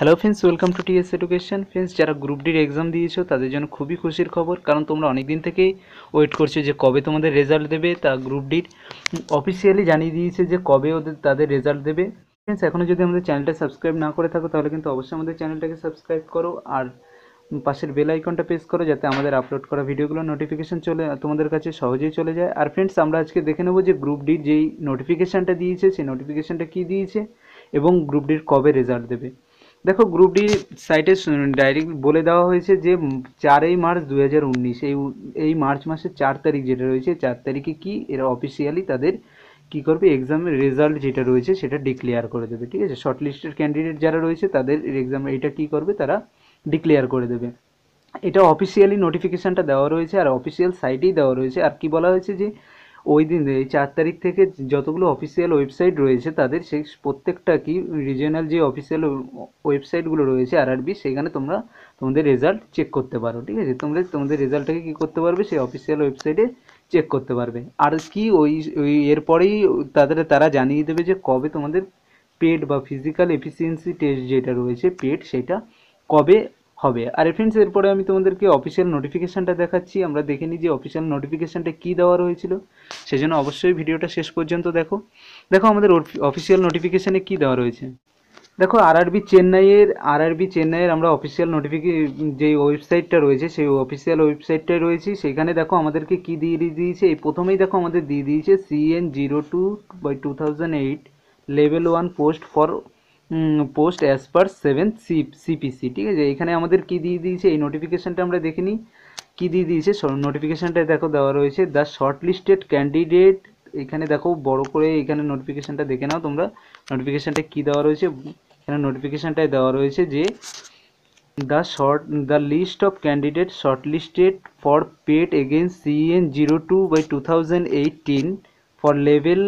hello friends welcome to TS education friends যারা group ডির exam দিয়েছো তাদের জন্য খুবই খুশির খবর কারণ তোমরা অনেক দিন থেকেই ওয়েট করছো যে কবে তোমাদের রেজাল্ট দেবে তা গ্রুপ ডির অফিসিয়ালি জানিয়ে দিয়েছে যে কবে ওদের তাদের রেজাল্ট দেবে ফ্রেন্ডস এখনও যদি আমাদের চ্যানেলটা সাবস্ক্রাইব না করে থাকো তাহলে কিন্তু অবশ্যই আমাদের চ্যানেলটাকে সাবস্ক্রাইব করো আর পাশের বেল আইকনটা প্রেস করো যাতে আমাদের আপলোড করা ভিডিওগুলো নোটিফিকেশান চলে তোমাদের কাছে সহজেই চলে যায় আর ফ্রেন্ডস আমরা আজকে দেখে নেবো যে গ্রুপ ডির যেই নোটিফিকেশানটা দিয়েছে সেই নোটিফিকেশানটা কী দিয়েছে এবং গ্রুপ ডির কবে রেজাল্ট দেবে দেখো গ্রুপ ডি সাইটে ডাইরেক্ট বলে দেওয়া হয়েছে যে চারই মার্চ দু এই এই মার্চ মাসের চার তারিখ যেটা রয়েছে চার তারিখে কি এরা অফিসিয়ালি তাদের কী করবে এক্সামের রেজাল্ট যেটা রয়েছে সেটা ডিক্লেয়ার করে দেবে ঠিক আছে শর্ট লিস্টের ক্যান্ডিডেট যারা রয়েছে তাদের এক্সাম এটা কি করবে তারা ডিক্লেয়ার করে দেবে এটা অফিসিয়ালি নোটিফিকেশানটা দেওয়া রয়েছে আর অফিসিয়াল সাইটেই দেওয়া রয়েছে আর কি বলা হয়েছে যে ওই দিন এই চার তারিখ থেকে যতগুলো অফিসিয়াল ওয়েবসাইট রয়েছে তাদের সেই প্রত্যেকটা কি রিজিয়নাল যে অফিসিয়াল ওয়েবসাইটগুলো রয়েছে আরবি সেখানে তোমরা তোমাদের রেজাল্ট চেক করতে পারো ঠিক আছে তোমরা তোমাদের রেজাল্টটাকে কী করতে পারবে সেই অফিসিয়াল ওয়েবসাইটে চেক করতে পারবে আর কি ওই ওই এরপরেই তাদের তারা জানিয়ে দেবে যে কবে তোমাদের পেড বা ফিজিক্যাল এফিসিয়েন্সি টেস্ট যেটা রয়েছে পেড সেটা কবে হবে আর ফ্রেন্ডস এরপরে আমি তোমাদেরকে অফিসিয়াল নোটিফিকেশানটা দেখাচ্ছি আমরা দেখে নিই যে অফিসিয়াল নোটিফিকেশানটা কী দেওয়া রয়েছিল সেজন্য অবশ্যই ভিডিওটা শেষ পর্যন্ত দেখো দেখো আমাদের অফিসিয়াল নোটিফিকেশানে কী দেওয়া রয়েছে দেখো আর আরবি চেন্নাইয়ের আর আরবি চেন্নাইয়ের আমরা অফিসিয়াল নোটিফিকে যে ওয়েবসাইটটা রয়েছে সেই অফিসিয়াল ওয়েবসাইটটাই রয়েছে সেখানে দেখো আমাদেরকে কি দিয়ে দিয়েছে এই প্রথমেই দেখো আমাদের দিয়ে দিয়েছে CN zero two by two thousand eight level one post for post as per seven C CPC ঠিক আছে এখানে আমাদের কি দিয়ে দিয়েছে এই নোটিফিকেশানটা আমরা দেখে নিই কী দিয়ে দিয়েছে নোটিফিকেশানটা দেখো দেওয়া রয়েছে দ্য শর্ট লিস্টেড ক্যান্ডিডেট এখানে দেখো বড় করে এখানে নোটিফিকেশানটা দেখে নাও তোমরা নোটিফিকেশানটা কী দেওয়া রয়েছে এখানে নোটিফিকেশানটায় দেওয়া রয়েছে যে the short the list of candidate short listed for paid against CN zero two by two thousand eighteen for level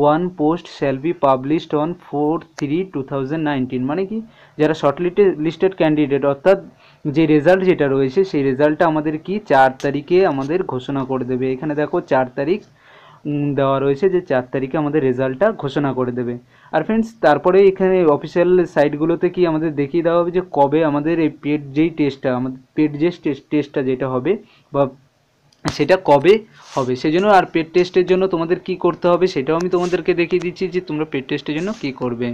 one post shall be published on four three two thousand মানে কি যারা শর্ট লিস্টেড ক্যান্ডিডেট অর্থাৎ যে result যেটা রয়েছে সেই রেজাল্টটা আমাদের কি চার তারিখে আমাদের ঘোষণা করে দেবে এখানে দেখো চার তারিখ দেওয়া রয়েছে যে চার তারিখে আমাদের রেজাল্টটা ঘোষণা করে দেবে আর ফ্রেন্ডস তারপরে এখানে অফিসিয়াল সাইটগুলোতে কি আমাদের দেখিয়ে দেওয়া হবে যে কবে আমাদের এই পেট যেই টেস্টটা আমাদের পেট যে টেস্টটা যেটা হবে বা সেটা কবে হবে সেজন্য আর পেট টেস্টের জন্য তোমাদের কি করতে হবে সেটাও আমি তোমাদেরকে দেখিয়ে দিচ্ছি যে তোমরা পেট টেস্টের জন্য কি করবে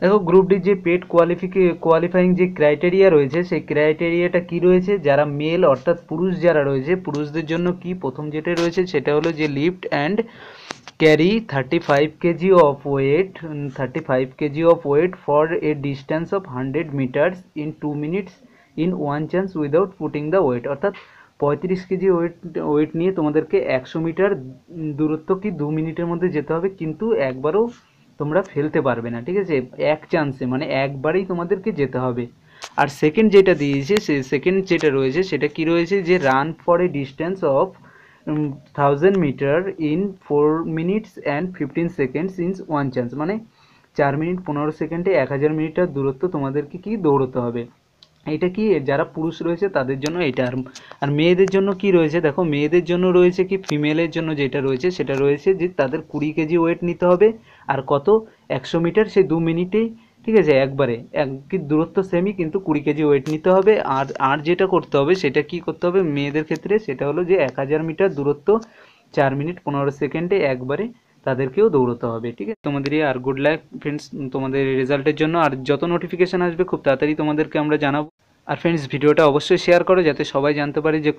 দেখো গ্রুপ ডি যে পেট কোয়ালিফিকে কোয়ালিফাইং যে ক্রাইটেরিয়া রয়েছে সেই ক্রাইটেরিয়াটা কি রয়েছে যারা মেল অর্থাৎ পুরুষ যারা রয়েছে পুরুষদের জন্য কি প্রথম যেটা রয়েছে সেটা হলো যে lift and carry thirty five KG of weight thirty five KG of weight for a distance of hundred metres in two minutes in one chance without putting the weight অর্থাৎ পঁয়ত্রিশ কেজি ওয়েট ওয়েট নিয়ে তোমাদেরকে একশো metre দূরত্ব কি দু মিনিটের মধ্যে যেতে হবে কিন্তু একবারও তোমরা ফেলতে পারবে না ঠিক আছে এক চান্সে মানে একবারেই তোমাদেরকে যেতে হবে আর সেকেন্ড যেটা দিয়েছে সে সেকেন্ড যেটা রয়েছে সেটা কি রয়েছে যে run for a distance of thousand metre in four minutes and fifteen seconds in one chance মানে চার মিনিট পনেরো সেকেন্ডে এক হাজার মিটার দূরত্ব তোমাদেরকে কি দৌড়তে হবে এটা কি যারা পুরুষ রয়েছে তাদের জন্য এটা আর আর মেয়েদের জন্য কি রয়েছে দেখো মেয়েদের জন্য রয়েছে কি ফিমেলের জন্য যেটা রয়েছে সেটা রয়েছে যে তাদের কুড়ি কেজি ওয়েট নিতে হবে আর কত একশো মিটার সে দু মিনিটেই ঠিক আছে একবারে এক কি দূরত্ব সেমই কিন্তু কুড়ি কেজি ওয়েট নিতে হবে আর আর যেটা করতে হবে সেটা কি করতে হবে মেয়েদের ক্ষেত্রে সেটা হলো যে এক হাজার মিটার দূরত্ব চার মিনিট পনেরো সেকেন্ডে একবারে তাদেরকেও দৌড়তে হবে ঠিক আছে তোমাদের আর গুড লাক ফ্রেন্ডস তোমাদের রেজাল্টের জন্য আর যত নোটিফিকেশান আসবে খুব তাড়াতাড়ি তোমাদেরকে আমরা জানাবো আর ফ্রেন্ডস ভিডিওটা অবশ্যই শেয়ার করো যাতে সবাই জানতে পারে যে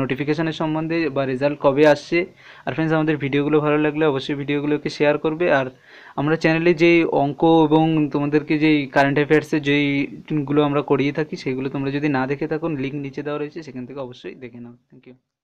নোটিফিকেশানের সম্বন্ধে বা রেজাল্ট কবে আসছে আর ফ্রেন্ডস আমাদের ভিডিওগুলো ভালো লাগলে অবশ্যই ভিডিওগুলোকে শেয়ার করবে আর আমরা চ্যানেলে যেই অঙ্ক এবং তোমাদেরকে যেই কারেন্ট অ্যাফেয়ার্সের যেইগুলো আমরা করিয়ে থাকি সেগুলো তোমরা যদি না দেখে থাকো লিঙ্ক নিচে দেওয়া রয়েছে সেখান থেকে অবশ্যই দেখে নাও থ্যাংক ইউ